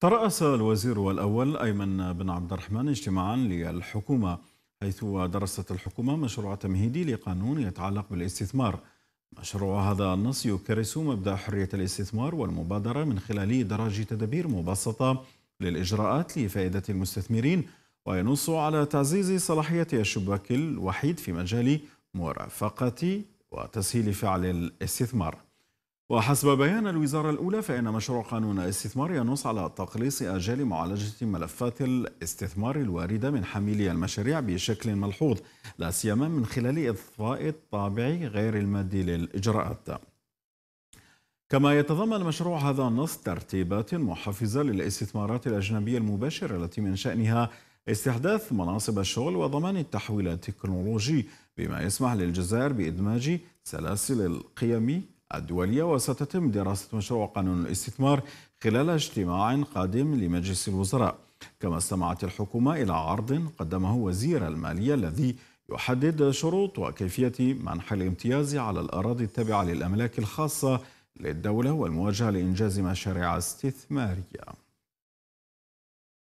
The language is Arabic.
ترأس الوزير الأول أيمن بن عبد الرحمن اجتماعا للحكومة حيث درست الحكومة مشروع تمهيدي لقانون يتعلق بالاستثمار مشروع هذا النص يكرس مبدأ حرية الاستثمار والمبادرة من خلال دراج تدابير مبسطة للإجراءات لفائدة المستثمرين وينص على تعزيز صلاحية الشباك الوحيد في مجال مرافقة وتسهيل فعل الاستثمار وحسب بيان الوزارة الأولى فإن مشروع قانون الاستثمار ينص على تقليص أجال معالجة ملفات الاستثمار الواردة من حاملي المشاريع بشكل ملحوظ لا سيما من خلال إضفاء الطابع غير المادي للإجراءات كما يتضمن مشروع هذا النص ترتيبات محفزة للاستثمارات الأجنبية المباشرة التي من شأنها استحداث مناصب الشغل وضمان التحويل التكنولوجي بما يسمح للجزائر بإدماج سلاسل القيم الدولية وستتم دراسة مشروع قانون الاستثمار خلال اجتماع قادم لمجلس الوزراء كما استمعت الحكومة إلى عرض قدمه وزير المالية الذي يحدد شروط وكيفية منح الامتياز على الأراضي التابعة للأملاك الخاصة للدولة والمواجهة لإنجاز مشاريع استثمارية